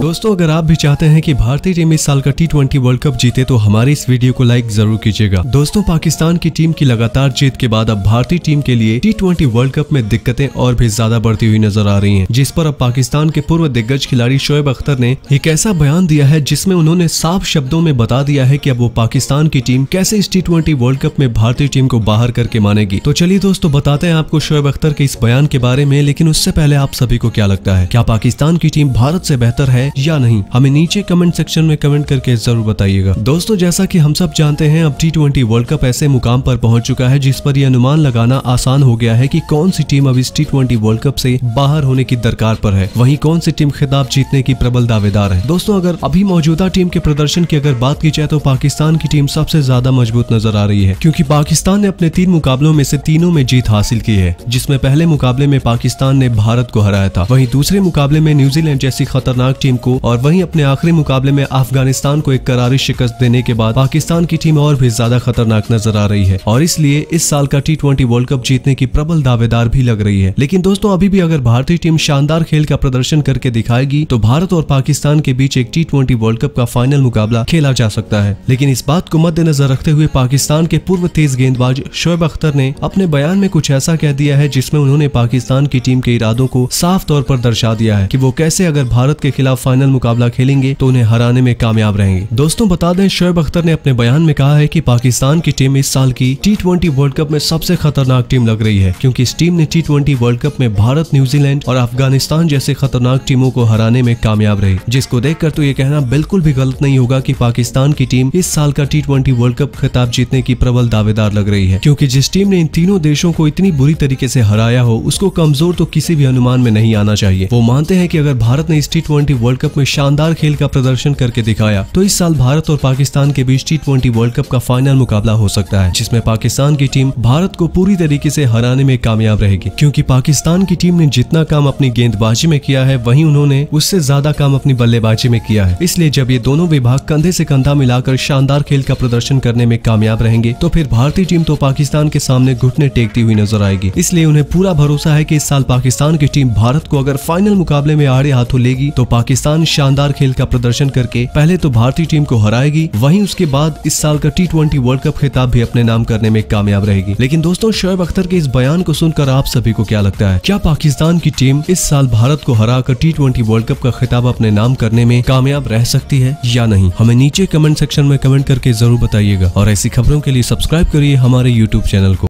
दोस्तों अगर आप भी चाहते हैं कि भारतीय टीम इस साल का टी ट्वेंटी वर्ल्ड कप जीते तो हमारे इस वीडियो को लाइक जरूर कीजिएगा दोस्तों पाकिस्तान की टीम की लगातार जीत के बाद अब भारतीय टीम के लिए टी ट्वेंटी वर्ल्ड कप में दिक्कतें और भी ज्यादा बढ़ती हुई नजर आ रही हैं जिस पर अब पाकिस्तान के पूर्व दिग्गज खिलाड़ी शोएब अख्तर ने एक ऐसा बयान दिया है जिसमे उन्होंने साफ शब्दों में बता दिया है की अब वो पाकिस्तान की टीम कैसे इस टी ट्वेंटी वर्ल्ड कप में भारतीय टीम को बाहर करके मानेगी तो चलिए दोस्तों बताते हैं आपको शोएब अख्तर के इस बयान के बारे में लेकिन उससे पहले आप सभी को क्या लगता है क्या पाकिस्तान की टीम भारत ऐसी बेहतर है है या नहीं हमें नीचे कमेंट सेक्शन में कमेंट करके जरूर बताइएगा दोस्तों जैसा की हम सब जानते हैं अब टी वर्ल्ड कप ऐसे मुकाम पर पहुंच चुका है जिस पर यह अनुमान लगाना आसान हो गया है की कौन सी टीम अब इस टी वर्ल्ड कप से बाहर होने की दरकार पर है वहीं कौन सी टीम खिताब जीतने की प्रबल दावेदार है दोस्तों अगर अभी मौजूदा टीम के प्रदर्शन की अगर बात की जाए तो पाकिस्तान की टीम सबसे ज्यादा मजबूत नजर आ रही है क्योंकि पाकिस्तान ने अपने तीन मुकाबलों में से तीनों में जीत हासिल की है जिसमें पहले मुकाबले में पाकिस्तान ने भारत को हराया था वहीं दूसरे मुकाबले में न्यूजीलैंड जैसी खतरनाक टीम टीम को और वहीं अपने आखिरी मुकाबले में अफगानिस्तान को एक करारी शिकस्त देने के बाद पाकिस्तान की टीम और भी ज्यादा खतरनाक नजर आ रही है और इसलिए इस साल का टी वर्ल्ड कप जीतने की प्रबल दावेदार भी लग रही है लेकिन दोस्तों अभी भी अगर भारतीय टीम शानदार खेल का प्रदर्शन करके दिखाएगी तो भारत और पाकिस्तान के बीच एक टी वर्ल्ड कप का फाइनल मुकाबला खेला जा सकता है लेकिन इस बात को मद्देनजर रखते हुए पाकिस्तान के पूर्व तेज गेंदबाज शोएब अख्तर ने अपने बयान में कुछ ऐसा कह दिया है जिसमें उन्होंने पाकिस्तान की टीम के इरादों को साफ तौर पर दर्शा दिया है कि वो कैसे अगर भारत के खिलाफ फाइनल मुकाबला खेलेंगे तो उन्हें हराने में कामयाब रहेंगे दोस्तों बता दें शोएब अख्तर ने अपने बयान में कहा है की पाकिस्तान की टीम इस साल की टी वर्ल्ड कप में सबसे खतरनाक टीम लग रही है क्यूँकी इस टीम ने टी वर्ल्ड कप में भारत न्यूजीलैंड और अफगानिस्तान जैसे खतरनाक टीमों को हराने में कामयाब रही जिसको देखकर तो ये कहना बिल्कुल भी गलत नहीं होगा की पाकिस्तान की टीम इस साल का टी वर्ल्ड कप खिताब जीतने की प्रबल दावेदार लग रही है क्योंकि जिस टीम ने इन तीनों देशों को इतनी बुरी तरीके से हराया हो उसको कमजोर तो किसी भी अनुमान में नहीं आना चाहिए वो मानते हैं कि अगर भारत ने इस टी वर्ल्ड वर्ल्ड कप में शानदार खेल का प्रदर्शन करके दिखाया तो इस साल भारत और पाकिस्तान के बीच टी वर्ल्ड कप का फाइनल मुकाबला हो सकता है जिसमे पाकिस्तान की टीम भारत को पूरी तरीके ऐसी हराने में कामयाब रहेगी क्यूँकी पाकिस्तान की टीम ने जितना काम अपनी गेंदबाजी में किया है वही उन्होंने उससे ज्यादा काम अपनी बल्लेबाजी में किया है इसलिए जब ये दोनों विभाग कंधे से कंधा मिलाकर शानदार खेल का प्रदर्शन करने में कामयाब रहेंगे तो फिर भारतीय टीम तो पाकिस्तान के सामने घुटने टेकती हुई नजर आएगी इसलिए उन्हें पूरा भरोसा है कि इस साल पाकिस्तान की टीम भारत को अगर फाइनल मुकाबले में आड़े हाथों लेगी तो पाकिस्तान पाकिस्तान शानदार खेल का प्रदर्शन करके पहले तो भारतीय टीम को हराएगी वहीं उसके बाद इस साल का टी वर्ल्ड कप खिताब भी अपने नाम करने में कामयाब रहेगी लेकिन दोस्तों शोएब अख्तर के इस बयान को सुनकर आप सभी को क्या लगता है क्या पाकिस्तान की टीम इस साल भारत को हरा कर टी वर्ल्ड कप का खिताब अपने नाम करने में कामयाब रह सकती है या नहीं हमें नीचे कमेंट सेक्शन में कमेंट करके जरूर बताइएगा और ऐसी खबरों के लिए सब्सक्राइब करिए हमारे यूट्यूब चैनल को